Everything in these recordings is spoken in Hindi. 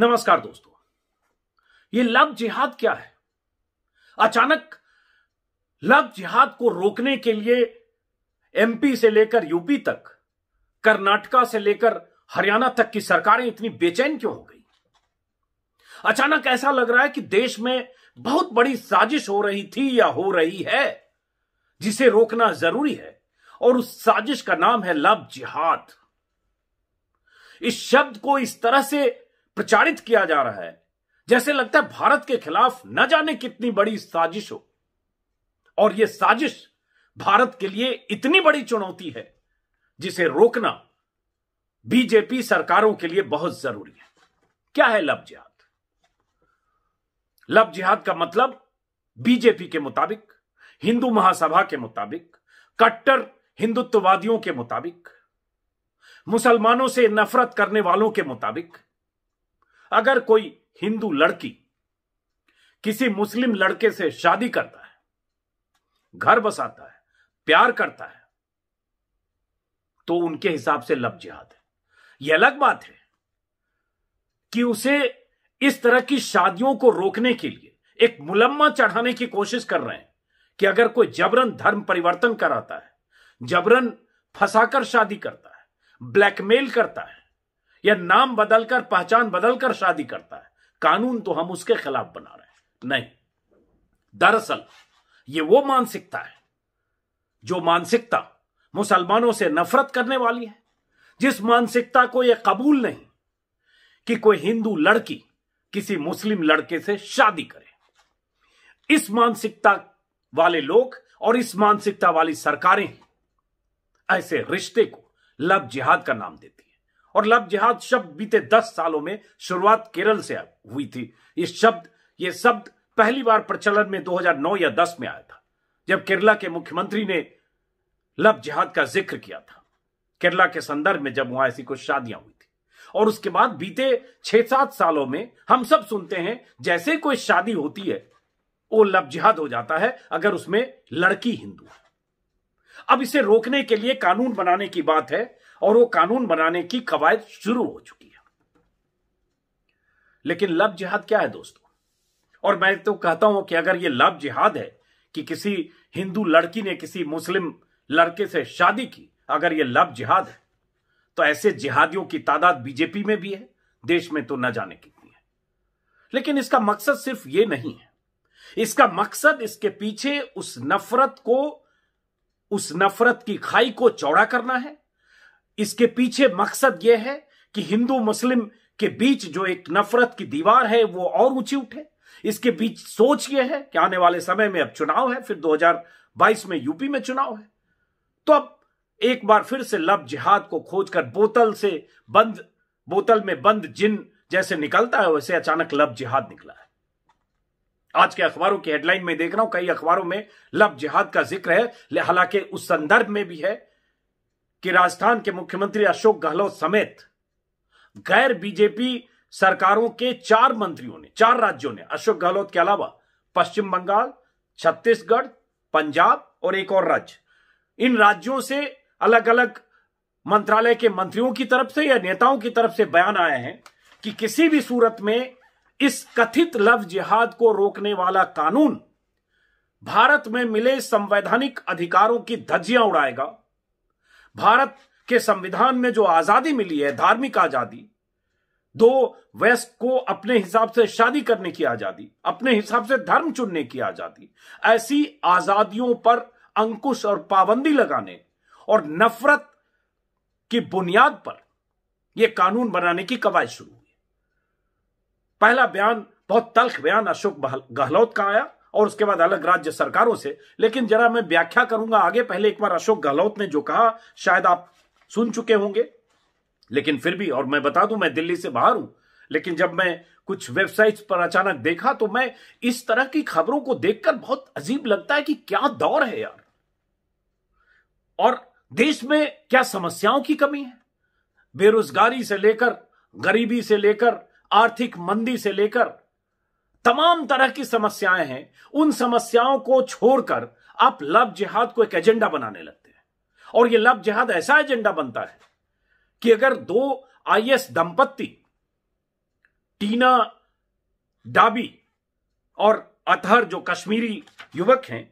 नमस्कार दोस्तों ये लव जिहाद क्या है अचानक लव जिहाद को रोकने के लिए एमपी से लेकर यूपी तक कर्नाटका से लेकर हरियाणा तक की सरकारें इतनी बेचैन क्यों हो गई अचानक ऐसा लग रहा है कि देश में बहुत बड़ी साजिश हो रही थी या हो रही है जिसे रोकना जरूरी है और उस साजिश का नाम है लव जिहाद इस शब्द को इस तरह से प्रचारित किया जा रहा है जैसे लगता है भारत के खिलाफ न जाने कितनी बड़ी साजिश हो और यह साजिश भारत के लिए इतनी बड़ी चुनौती है जिसे रोकना बीजेपी सरकारों के लिए बहुत जरूरी है क्या है लव जिहाद लव जिहाद का मतलब बीजेपी के मुताबिक हिंदू महासभा के मुताबिक कट्टर हिंदुत्ववादियों के मुताबिक मुसलमानों से नफरत करने वालों के मुताबिक अगर कोई हिंदू लड़की किसी मुस्लिम लड़के से शादी करता है घर बसाता है प्यार करता है तो उनके हिसाब से लफ जिहाद है यह अलग बात है कि उसे इस तरह की शादियों को रोकने के लिए एक मुलम्मा चढ़ाने की कोशिश कर रहे हैं कि अगर कोई जबरन धर्म परिवर्तन कराता है जबरन फंसाकर शादी करता है ब्लैकमेल करता है या नाम बदलकर पहचान बदलकर शादी करता है कानून तो हम उसके खिलाफ बना रहे हैं नहीं दरअसल ये वो मानसिकता है जो मानसिकता मुसलमानों से नफरत करने वाली है जिस मानसिकता को यह कबूल नहीं कि कोई हिंदू लड़की किसी मुस्लिम लड़के से शादी करे इस मानसिकता वाले लोग और इस मानसिकता वाली सरकारें ऐसे रिश्ते को लव जिहाद का नाम देती और लव जिहाद शब्द बीते दस सालों में शुरुआत केरल से हुई थी ये शब्द ये शब्द पहली बार प्रचलन में 2009 या 10 में आया था जब केरला के मुख्यमंत्री ने लव जिहाद का जिक्र किया था केरला के संदर्भ में जब वहां ऐसी कुछ शादियां हुई थी और उसके बाद बीते छह सात सालों में हम सब सुनते हैं जैसे कोई शादी होती है वो लव जिहाद हो जाता है अगर उसमें लड़की हिंदू है अब इसे रोकने के लिए कानून बनाने की बात है और वो कानून बनाने की कवायद शुरू हो चुकी है लेकिन लव जिहाद क्या है दोस्तों और मैं तो कहता हूं कि अगर ये लव जिहाद है कि किसी हिंदू लड़की ने किसी मुस्लिम लड़के से शादी की अगर ये लव जिहाद है तो ऐसे जिहादियों की तादाद बीजेपी में भी है देश में तो न जाने कितनी है लेकिन इसका मकसद सिर्फ ये नहीं है इसका मकसद इसके पीछे उस नफरत को उस नफरत की खाई को चौड़ा करना है इसके पीछे मकसद यह है कि हिंदू मुस्लिम के बीच जो एक नफरत की दीवार है वो और ऊंची उठे इसके बीच सोच यह है कि आने वाले समय में अब चुनाव है फिर 2022 में यूपी में चुनाव है तो अब एक बार फिर से लफ जिहाद को खोजकर बोतल से बंद बोतल में बंद जिन जैसे निकलता है वैसे अचानक लफ जिहाद निकला है आज के अखबारों की हेडलाइन में देख रहा हूं कई अखबारों में लफ जिहाद का जिक्र है हालांकि उस संदर्भ में भी है कि राजस्थान के मुख्यमंत्री अशोक गहलोत समेत गैर बीजेपी सरकारों के चार मंत्रियों ने चार राज्यों ने अशोक गहलोत के अलावा पश्चिम बंगाल छत्तीसगढ़ पंजाब और एक और राज्य इन राज्यों से अलग अलग मंत्रालय के मंत्रियों की तरफ से या नेताओं की तरफ से बयान आए हैं कि किसी भी सूरत में इस कथित लव जिहाद को रोकने वाला कानून भारत में मिले संवैधानिक अधिकारों की धज्जियां उड़ाएगा भारत के संविधान में जो आजादी मिली है धार्मिक आजादी दो वयस्क को अपने हिसाब से शादी करने की आजादी अपने हिसाब से धर्म चुनने की आजादी ऐसी आजादियों पर अंकुश और पाबंदी लगाने और नफरत की बुनियाद पर यह कानून बनाने की कवायद शुरू हुई पहला बयान बहुत तल्ख बयान अशोक गहलोत का आया और उसके बाद अलग राज्य सरकारों से लेकिन जरा मैं व्याख्या करूंगा आगे पहले एक बार अशोक गहलोत ने जो कहा शायद आप सुन चुके होंगे लेकिन फिर भी और मैं बता दूं मैं दिल्ली से बाहर हूं लेकिन जब मैं कुछ वेबसाइट्स पर अचानक देखा तो मैं इस तरह की खबरों को देखकर बहुत अजीब लगता है कि क्या दौर है यार और देश में क्या समस्याओं की कमी है बेरोजगारी से लेकर गरीबी से लेकर आर्थिक मंदी से लेकर तमाम तरह की समस्याएं हैं उन समस्याओं को छोड़कर आप लव जिहाद को एक एजेंडा बनाने लगते हैं और यह लव जिहाद ऐसा एजेंडा बनता है कि अगर दो आईएस दंपत्ति टीना डाबी और अतहर जो कश्मीरी युवक हैं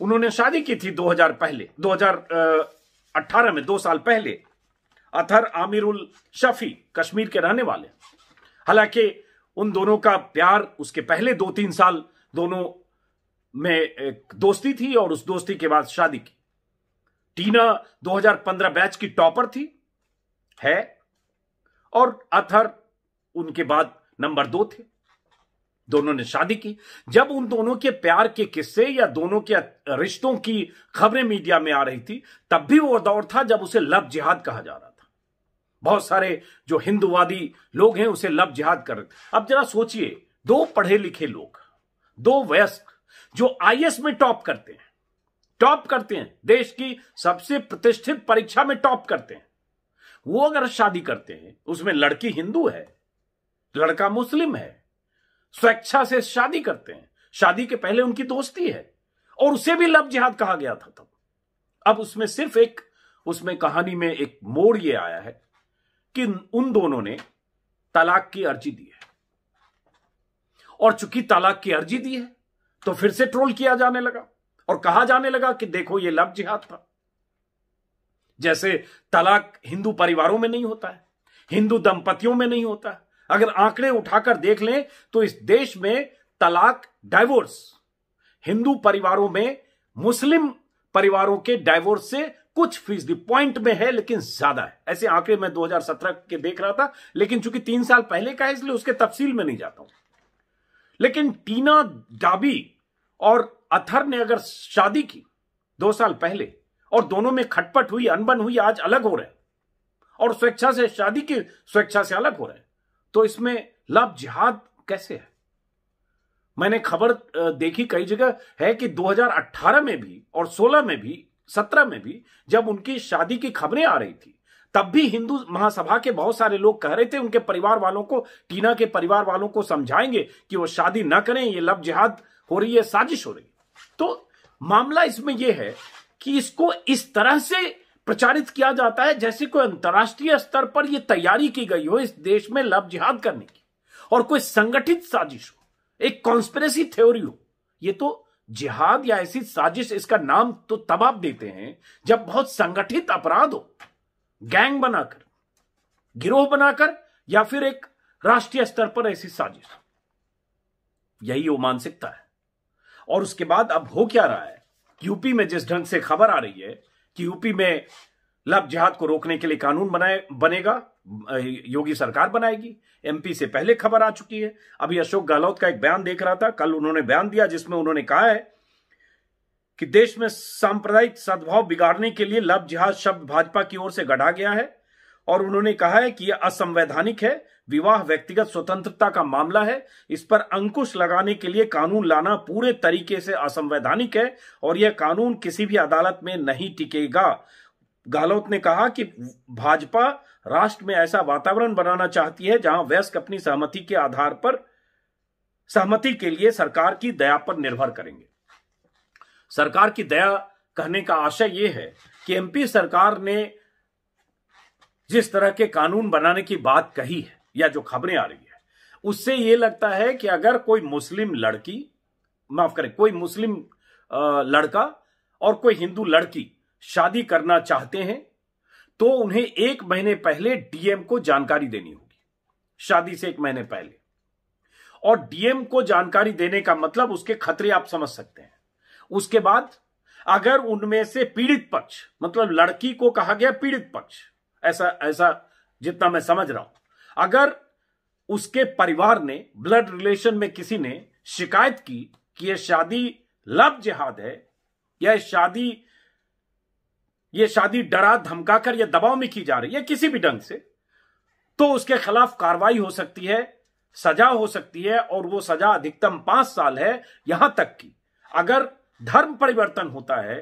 उन्होंने शादी की थी 2000 पहले 2018 में दो साल पहले अतहर आमिरुल शफी कश्मीर के रहने वाले हालांकि उन दोनों का प्यार उसके पहले दो तीन साल दोनों में दोस्ती थी और उस दोस्ती के बाद शादी की टीना 2015 बैच की टॉपर थी है और अथर उनके बाद नंबर दो थे दोनों ने शादी की जब उन दोनों के प्यार के किस्से या दोनों के रिश्तों की खबरें मीडिया में आ रही थी तब भी वो दौर था जब उसे लव जिहाद कहा जा रहा बहुत सारे जो हिंदुवादी लोग हैं उसे लफ जिहाद कर अब जरा सोचिए दो पढ़े लिखे लोग दो वयस्क जो आईएएस में टॉप करते हैं टॉप करते हैं देश की सबसे प्रतिष्ठित परीक्षा में टॉप करते हैं वो अगर शादी करते हैं उसमें लड़की हिंदू है लड़का मुस्लिम है स्वेच्छा से शादी करते हैं शादी के पहले उनकी दोस्ती है और उसे भी लव जिहाद कहा गया था तब अब उसमें सिर्फ एक उसमें कहानी में एक मोड़ ये आया है कि उन दोनों ने तलाक की अर्जी दी है और चूंकि तलाक की अर्जी दी है तो फिर से ट्रोल किया जाने लगा और कहा जाने लगा कि देखो ये लव जिहाद था जैसे तलाक हिंदू परिवारों में नहीं होता है हिंदू दंपतियों में नहीं होता है अगर आंकड़े उठाकर देख लें तो इस देश में तलाक डाइवोर्स हिंदू परिवारों में मुस्लिम परिवारों के डाइवोर्स से कुछ फीसदी पॉइंट में है लेकिन ज्यादा है ऐसे आंकड़े मैं 2017 के देख रहा था लेकिन चूंकि तीन साल पहले का है इसलिए उसके तफसील में नहीं जाता हूं लेकिन टीना डाबी और अथर ने अगर शादी की दो साल पहले और दोनों में खटपट हुई अनबन हुई आज अलग हो रहे हैं और स्वेच्छा से शादी की स्वेच्छा से अलग हो रहे हैं तो इसमें लव जिहाद कैसे है मैंने खबर देखी कई जगह है कि 2018 में भी और 16 में भी सत्रह में भी जब उनकी शादी की खबरें आ रही थी तब भी हिंदू महासभा के बहुत सारे लोग कह रहे थे उनके परिवार वालों को टीना के परिवार वालों को समझाएंगे कि वो शादी ना करें ये लव जिहाद हो रही है साजिश हो रही है तो मामला इसमें यह है कि इसको इस तरह से प्रचारित किया जाता है जैसे कोई अंतर्राष्ट्रीय स्तर पर यह तैयारी की गई हो इस देश में लव जिहाद करने की और कोई संगठित साजिश हो एक कॉन्स्पेरेसी थ्योरी हो यह तो जिहाद या ऐसी साजिश इसका नाम तो तब आप देते हैं जब बहुत संगठित अपराध हो गैंग बनाकर गिरोह बनाकर या फिर एक राष्ट्रीय स्तर पर ऐसी साजिश यही वो मानसिकता है और उसके बाद अब हो क्या रहा है यूपी में जिस ढंग से खबर आ रही है कि यूपी में लव जिहाद को रोकने के लिए कानून बनाए बनेगा योगी सरकार बनाएगी एमपी से पहले खबर आ चुकी है अभी अशोक गहलोत का एक बयान देख रहा था कल उन्होंने बयान दिया जिसमें उन्होंने कहा है कि देश में सांप्रदायिक सद्भाव बिगाड़ने के लिए लव जिहाद शब्द भाजपा की ओर से गढ़ा गया है और उन्होंने कहा है कि यह असंवैधानिक है विवाह व्यक्तिगत स्वतंत्रता का मामला है इस पर अंकुश लगाने के लिए कानून लाना पूरे तरीके से असंवैधानिक है और यह कानून किसी भी अदालत में नहीं टिकेगा गहलोत ने कहा कि भाजपा राष्ट्र में ऐसा वातावरण बनाना चाहती है जहां वयस्क अपनी सहमति के आधार पर सहमति के लिए सरकार की दया पर निर्भर करेंगे सरकार की दया कहने का आशय यह है कि एमपी सरकार ने जिस तरह के कानून बनाने की बात कही है या जो खबरें आ रही है उससे यह लगता है कि अगर कोई मुस्लिम लड़की माफ करें कोई मुस्लिम लड़का और कोई हिंदू लड़की शादी करना चाहते हैं तो उन्हें एक महीने पहले डीएम को जानकारी देनी होगी शादी से एक महीने पहले और डीएम को जानकारी देने का मतलब उसके खतरे आप समझ सकते हैं उसके बाद अगर उनमें से पीड़ित पक्ष मतलब लड़की को कहा गया पीड़ित पक्ष ऐसा ऐसा जितना मैं समझ रहा हूं अगर उसके परिवार ने ब्लड रिलेशन में किसी ने शिकायत की कि यह शादी लव जिहाद है या शादी ये शादी डरा धमका कर या दबाव में की जा रही है किसी भी ढंग से तो उसके खिलाफ कार्रवाई हो सकती है सजा हो सकती है और वो सजा अधिकतम पांच साल है यहां तक की अगर धर्म परिवर्तन होता है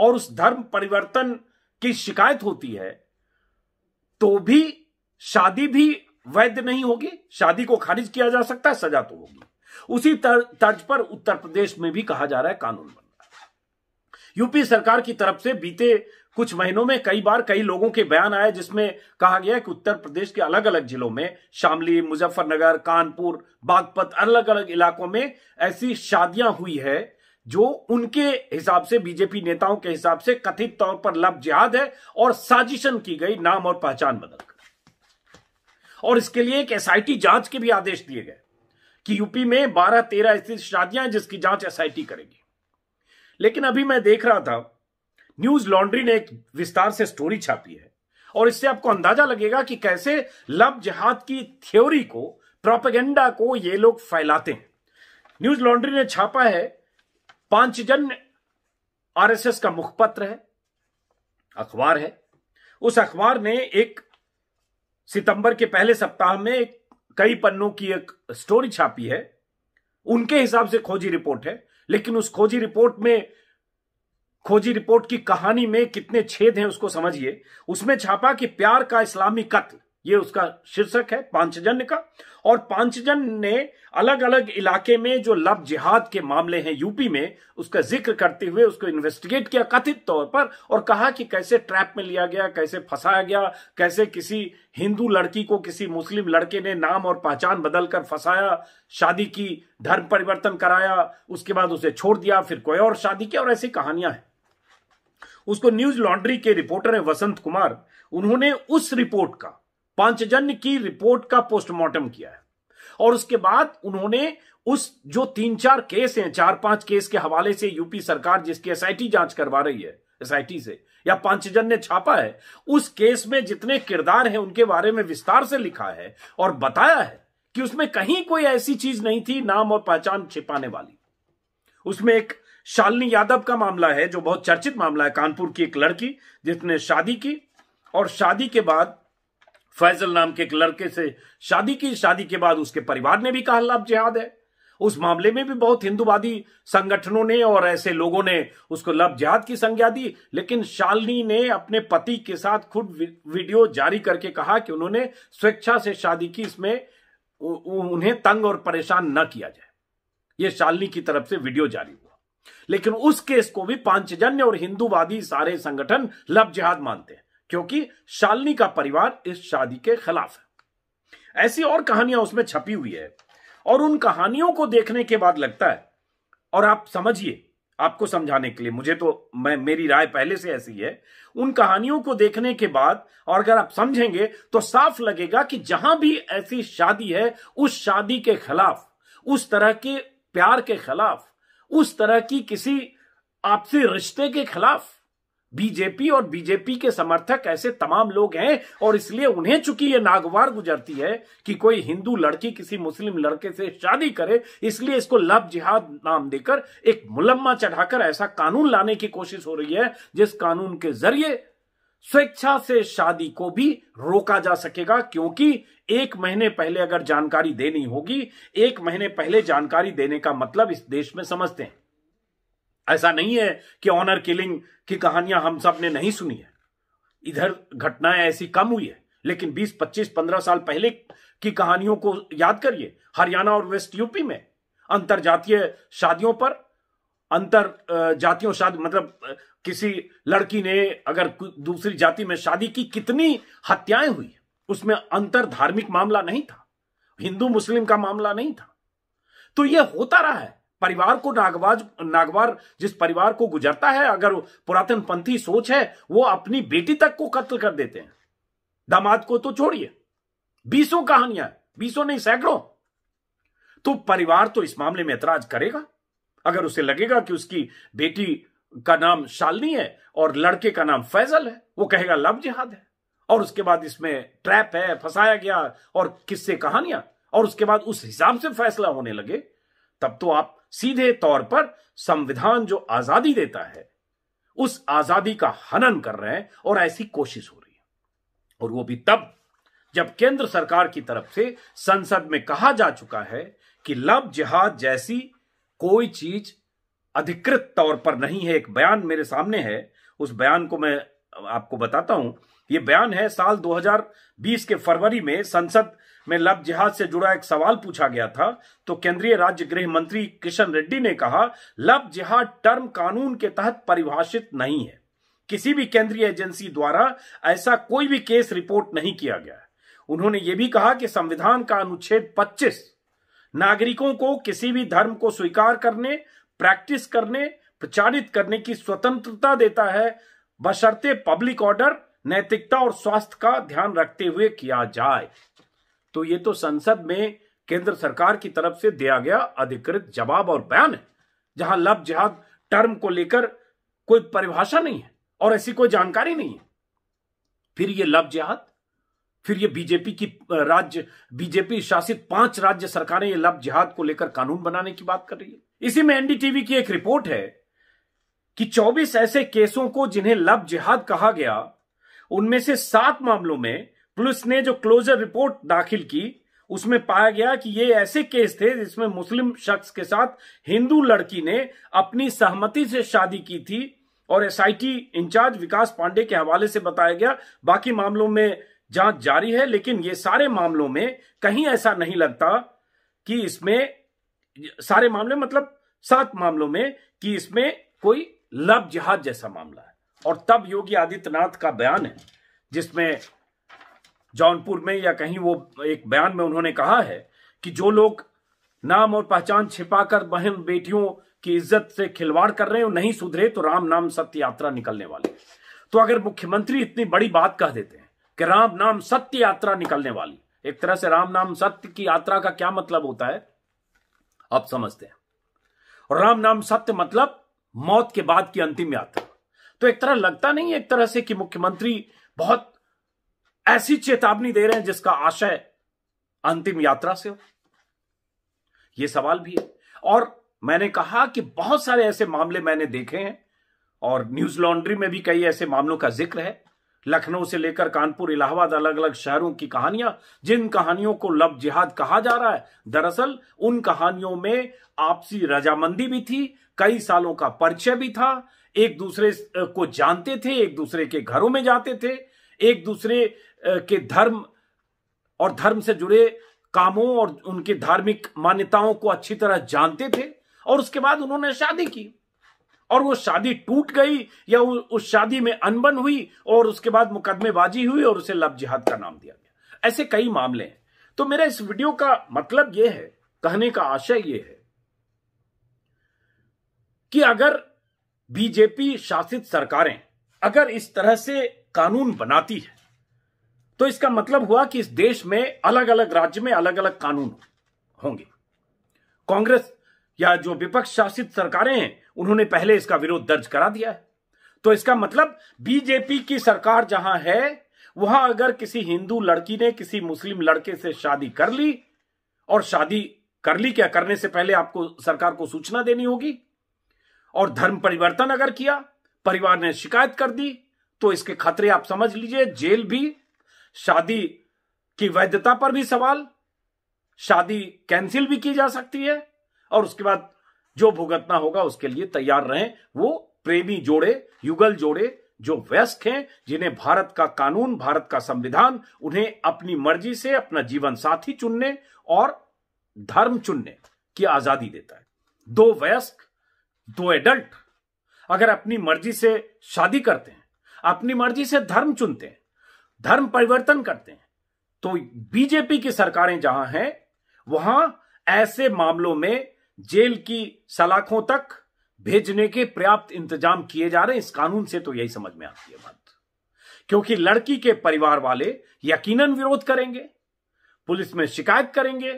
और उस धर्म परिवर्तन की शिकायत होती है तो भी शादी भी वैध नहीं होगी शादी को खारिज किया जा सकता है सजा तो होगी उसी तर्ज पर उत्तर प्रदेश में भी कहा जा रहा है कानून यूपी सरकार की तरफ से बीते कुछ महीनों में कई बार कई लोगों के बयान आए जिसमें कहा गया कि उत्तर प्रदेश के अलग अलग जिलों में शामली मुजफ्फरनगर कानपुर बागपत अलग अलग इलाकों में ऐसी शादियां हुई है जो उनके हिसाब से बीजेपी नेताओं के हिसाब से कथित तौर पर लव जिहाद है और साजिशन की गई नाम और पहचान बदल और इसके लिए एक एसआईटी जांच के भी आदेश दिए गए कि यूपी में 12-13 ऐसी शादियां जिसकी जांच एसआईटी करेगी लेकिन अभी मैं देख रहा था न्यूज लॉन्ड्री ने एक विस्तार से स्टोरी छापी है और इससे आपको अंदाजा लगेगा कि कैसे लव जहाद की थ्योरी को प्रोपेगेंडा को ये लोग फैलाते हैं न्यूज लॉन्ड्री ने छापा है पांचजन आरएसएस का मुखपत्र है अखबार है उस अखबार ने एक सितंबर के पहले सप्ताह में कई पन्नों की एक स्टोरी छापी है उनके हिसाब से खोजी रिपोर्ट है लेकिन उस खोजी रिपोर्ट में खोजी रिपोर्ट की कहानी में कितने छेद हैं उसको समझिए उसमें छापा कि प्यार का इस्लामी कत्ल ये उसका शीर्षक है पांचजन का और पांचजन ने अलग अलग इलाके में जो लब जिहाद के मामले हैं यूपी में उसका जिक्र करते हुए उसको इन्वेस्टिगेट किया कथित तौर पर और कहा कि कैसे ट्रैप में लिया गया कैसे फंसाया गया कैसे किसी हिंदू लड़की को किसी मुस्लिम लड़के ने नाम और पहचान बदलकर फंसाया शादी की धर्म परिवर्तन कराया उसके बाद उसे छोड़ दिया फिर कोई और शादी किया और ऐसी कहानियां हैं उसको न्यूज लॉन्ड्री के रिपोर्टर है वसंत कुमार उन्होंने उस रिपोर्ट का पांचजन्य की रिपोर्ट का पोस्टमार्टम किया है और उसके बाद उन्होंने उस जो तीन चार केस हैं चार पांच केस के हवाले से यूपी सरकार जिसकी एसआईटी जांच करवा रही है एसआईटी से या पांचजन ने छापा है उस केस में जितने किरदार हैं उनके बारे में विस्तार से लिखा है और बताया है कि उसमें कहीं कोई ऐसी चीज नहीं थी नाम और पहचान छिपाने वाली उसमें एक शालिनी यादव का मामला है जो बहुत चर्चित मामला है कानपुर की एक लड़की जिसने शादी की और शादी के बाद फैजल नाम के एक लड़के से शादी की शादी के बाद उसके परिवार ने भी कहा लफ जिहाद है उस मामले में भी बहुत हिंदुवादी संगठनों ने और ऐसे लोगों ने उसको लव जिहाद की संज्ञा दी लेकिन शालिनी ने अपने पति के साथ खुद वीडियो जारी करके कहा कि उन्होंने स्वेच्छा से शादी की इसमें उन्हें तंग और परेशान न किया जाए यह शालिनी की तरफ से वीडियो जारी हुआ लेकिन उस केस को भी पांचजन्य और हिंदूवादी सारे संगठन लव जिहाद मानते हैं क्योंकि शालिनी का परिवार इस शादी के खिलाफ है ऐसी और कहानियां उसमें छपी हुई है और उन कहानियों को देखने के बाद लगता है और आप समझिए आपको समझाने के लिए मुझे तो मैं मेरी राय पहले से ऐसी है उन कहानियों को देखने के बाद और अगर आप समझेंगे तो साफ लगेगा कि जहां भी ऐसी शादी है उस शादी के खिलाफ उस तरह के प्यार के खिलाफ उस तरह की किसी आपसी रिश्ते के खिलाफ बीजेपी और बीजेपी के समर्थक ऐसे तमाम लोग हैं और इसलिए उन्हें चूंकि ये नागवार गुजरती है कि कोई हिंदू लड़की किसी मुस्लिम लड़के से शादी करे इसलिए इसको लव जिहाद नाम देकर एक मुलम्मा चढ़ाकर ऐसा कानून लाने की कोशिश हो रही है जिस कानून के जरिए स्वेच्छा से शादी को भी रोका जा सकेगा क्योंकि एक महीने पहले अगर जानकारी देनी होगी एक महीने पहले जानकारी देने का मतलब इस देश में समझते हैं ऐसा नहीं है कि ऑनर किलिंग की कहानियां हम सब ने नहीं सुनी है इधर घटनाएं ऐसी कम हुई है लेकिन 20, 25, 15 साल पहले की कहानियों को याद करिए हरियाणा और वेस्ट यूपी में अंतर जातीय शादियों पर अंतर जातियों शादी मतलब किसी लड़की ने अगर दूसरी जाति में शादी की कितनी हत्याएं हुई उसमें अंतर धार्मिक मामला नहीं था हिंदू मुस्लिम का मामला नहीं था तो यह होता रहा है परिवार को नागवाज नागवार जिस परिवार को गुजरता है अगर पुरातन पंथी सोच है वो अपनी बेटी तक को कत्ल कर देते हैं दामाद को तो छोड़िए बीसों कहानियां बीसों नहीं सैकड़ों तो परिवार तो इस मामले में ऐतराज करेगा अगर उसे लगेगा कि उसकी बेटी का नाम शालनी है और लड़के का नाम फैजल है वो कहेगा लव जिहाद है और उसके बाद इसमें ट्रैप है फंसाया गया और किससे कहानियां और उसके बाद उस हिसाब से फैसला होने लगे तब तो आप सीधे तौर पर संविधान जो आजादी देता है उस आजादी का हनन कर रहे हैं और ऐसी कोशिश हो रही है और वो भी तब जब केंद्र सरकार की तरफ से संसद में कहा जा चुका है कि लव जिहाद जैसी कोई चीज अधिकृत तौर पर नहीं है एक बयान मेरे सामने है उस बयान को मैं आपको बताता हूं ये बयान है साल 2020 के फरवरी में संसद में लव जिहाद से जुड़ा एक सवाल पूछा गया था तो केंद्रीय राज्य गृह मंत्री किशन रेड्डी ने कहा लव जिहाद टर्म कानून के तहत परिभाषित नहीं है किसी भी केंद्रीय एजेंसी द्वारा ऐसा कोई भी केस रिपोर्ट नहीं किया गया उन्होंने ये भी कहा कि संविधान का अनुच्छेद 25 नागरिकों को किसी भी धर्म को स्वीकार करने प्रैक्टिस करने प्रचारित करने की स्वतंत्रता देता है बशर्ते पब्लिक ऑर्डर नैतिकता और स्वास्थ्य का ध्यान रखते हुए किया जाए तो ये तो संसद में केंद्र सरकार की तरफ से दिया गया अधिकृत जवाब और बयान है जहां लव जिहाद टर्म को लेकर कोई परिभाषा नहीं है और ऐसी कोई जानकारी नहीं है फिर ये लव जिहाद फिर ये बीजेपी की राज्य बीजेपी शासित पांच राज्य सरकारें ये लव जिहाद को लेकर कानून बनाने की बात कर रही है इसी में एनडीटीवी की एक रिपोर्ट है कि 24 ऐसे केसों को जिन्हें लब जिहाद कहा गया उनमें से सात मामलों में पुलिस ने जो क्लोजर रिपोर्ट दाखिल की उसमें पाया गया कि ये ऐसे केस थे जिसमें मुस्लिम शख्स के साथ हिंदू लड़की ने अपनी सहमति से शादी की थी और एसआईटी इंचार्ज विकास पांडे के हवाले से बताया गया बाकी मामलों में जांच जारी है लेकिन ये सारे मामलों में कहीं ऐसा नहीं लगता कि इसमें सारे मामले मतलब सात मामलों में कि इसमें कोई लव जिहाद जैसा मामला है और तब योगी आदित्यनाथ का बयान है जिसमें जौनपुर में या कहीं वो एक बयान में उन्होंने कहा है कि जो लोग नाम और पहचान छिपाकर बहन बेटियों की इज्जत से खिलवाड़ कर रहे हैं और नहीं सुधरे तो राम नाम सत्य यात्रा निकलने वाली तो अगर मुख्यमंत्री इतनी बड़ी बात कह देते हैं कि राम नाम सत्य यात्रा निकलने वाली एक तरह से राम नाम सत्य की यात्रा का क्या मतलब होता है आप समझते हैं और राम नाम सत्य मतलब मौत के बाद की अंतिम यात्रा तो एक तरह लगता नहीं एक तरह से कि मुख्यमंत्री बहुत ऐसी चेतावनी दे रहे हैं जिसका आशय अंतिम यात्रा से हो यह सवाल भी है और मैंने कहा कि बहुत सारे ऐसे मामले मैंने देखे हैं और न्यूज लॉन्ड्री में भी कई ऐसे मामलों का जिक्र है लखनऊ से लेकर कानपुर इलाहाबाद अलग अलग शहरों की कहानियां जिन कहानियों को लब जिहाद कहा जा रहा है दरअसल उन कहानियों में आपसी रजामंदी भी थी कई सालों का परिचय भी था एक दूसरे को जानते थे एक दूसरे के घरों में जाते थे एक दूसरे के धर्म और धर्म से जुड़े कामों और उनकी धार्मिक मान्यताओं को अच्छी तरह जानते थे और उसके बाद उन्होंने शादी की और वो शादी टूट गई या उस शादी में अनबन हुई और उसके बाद मुकदमेबाजी हुई और उसे लव जिहाद का नाम दिया गया ऐसे कई मामले हैं तो मेरा इस वीडियो का मतलब यह है कहने का आशय यह है कि अगर बीजेपी शासित सरकारें अगर इस तरह से कानून बनाती है तो इसका मतलब हुआ कि इस देश में अलग अलग राज्य में अलग अलग कानून होंगे कांग्रेस या जो विपक्ष शासित सरकारें हैं उन्होंने पहले इसका विरोध दर्ज करा दिया है तो इसका मतलब बीजेपी की सरकार जहां है वहां अगर किसी हिंदू लड़की ने किसी मुस्लिम लड़के से शादी कर ली और शादी कर ली क्या करने से पहले आपको सरकार को सूचना देनी होगी और धर्म परिवर्तन अगर किया परिवार ने शिकायत कर दी तो इसके खतरे आप समझ लीजिए जेल भी शादी की वैधता पर भी सवाल शादी कैंसिल भी की जा सकती है और उसके बाद जो भुगतना होगा उसके लिए तैयार रहें वो प्रेमी जोड़े युगल जोड़े जो व्यस्क हैं जिन्हें भारत का कानून भारत का संविधान उन्हें अपनी मर्जी से अपना जीवन साथी चुनने और धर्म चुनने की आजादी देता है दो वयस्क दो एडल्ट अगर अपनी मर्जी से शादी करते हैं अपनी मर्जी से धर्म चुनते हैं धर्म परिवर्तन करते हैं तो बीजेपी की सरकारें जहां हैं वहां ऐसे मामलों में जेल की सलाखों तक भेजने के पर्याप्त इंतजाम किए जा रहे हैं इस कानून से तो यही समझ में आती है बात क्योंकि लड़की के परिवार वाले यकीनन विरोध करेंगे पुलिस में शिकायत करेंगे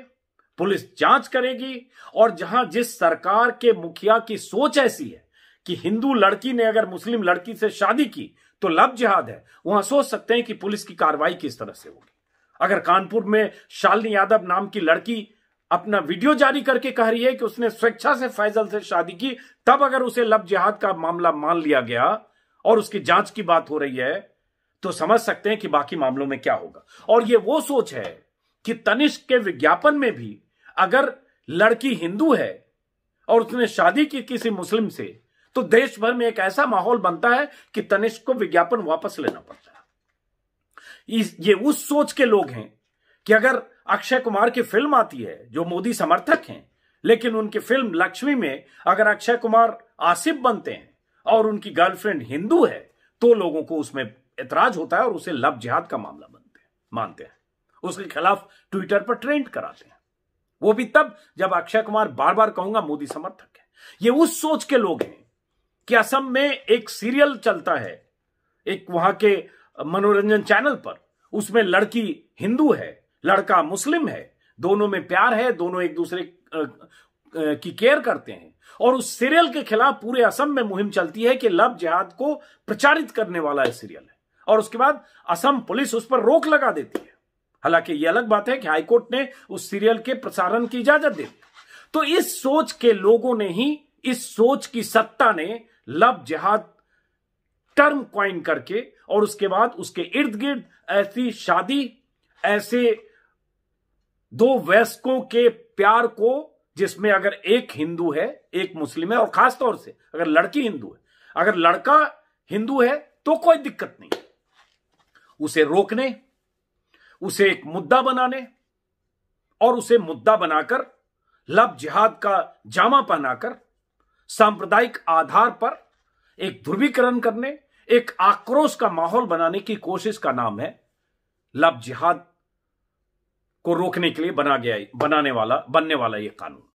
पुलिस जांच करेगी और जहां जिस सरकार के मुखिया की सोच ऐसी है कि हिंदू लड़की ने अगर मुस्लिम लड़की से शादी की तो लव जिहाद है वहां सोच सकते हैं कि पुलिस की कार्रवाई किस तरह से होगी अगर कानपुर में शालिनी यादव नाम की लड़की अपना वीडियो जारी करके कह रही है कि उसने स्वेच्छा से फैजल से शादी की तब अगर उसे लव जिहाद का मामला मान लिया गया और उसकी जांच की बात हो रही है तो समझ सकते हैं कि बाकी मामलों में क्या होगा और यह वो सोच है कि तनिष्क के विज्ञापन में भी अगर लड़की हिंदू है और उसने शादी की किसी मुस्लिम से तो देश भर में एक ऐसा माहौल बनता है कि तनिष्क को विज्ञापन वापस लेना पड़ता है ये उस सोच के लोग हैं कि अगर अक्षय कुमार की फिल्म आती है जो मोदी समर्थक हैं लेकिन उनकी फिल्म लक्ष्मी में अगर अक्षय कुमार आसिफ बनते हैं और उनकी गर्लफ्रेंड हिंदू है तो लोगों को उसमें एतराज होता है और उसे लव जिहाद का मामला बनते हैं मानते हैं उसके खिलाफ ट्विटर पर ट्रेंड कराते हैं वो भी तब जब अक्षय कुमार बार बार कहूंगा मोदी समर्थक है ये उस सोच के लोग हैं कि असम में एक सीरियल चलता है एक वहां के मनोरंजन चैनल पर उसमें लड़की हिंदू है लड़का मुस्लिम है दोनों में प्यार है दोनों एक दूसरे की केयर करते हैं और उस सीरियल के खिलाफ पूरे असम में मुहिम चलती है कि लव जिहाद को प्रचारित करने वाला है सीरियल है और उसके बाद असम पुलिस उस पर रोक लगा देती है हालांकि यह अलग बात है कि हाईकोर्ट ने उस सीरियल के प्रसारण की इजाजत दे तो इस सोच के लोगों ने ही इस सोच की सत्ता ने लव जिहाद टर्म क्वाइन करके और उसके बाद उसके इर्द गिर्द ऐसी शादी ऐसे दो वयस्कों के प्यार को जिसमें अगर एक हिंदू है एक मुस्लिम है और खास तौर से अगर लड़की हिंदू है अगर लड़का हिंदू है तो कोई दिक्कत नहीं उसे रोकने उसे एक मुद्दा बनाने और उसे मुद्दा बनाकर लब जिहाद का जामा पहनाकर सांप्रदायिक आधार पर एक ध्रुवीकरण करने एक आक्रोश का माहौल बनाने की कोशिश का नाम है लब जिहाद को रोकने के लिए बना गया बनाने वाला बनने वाला यह कानून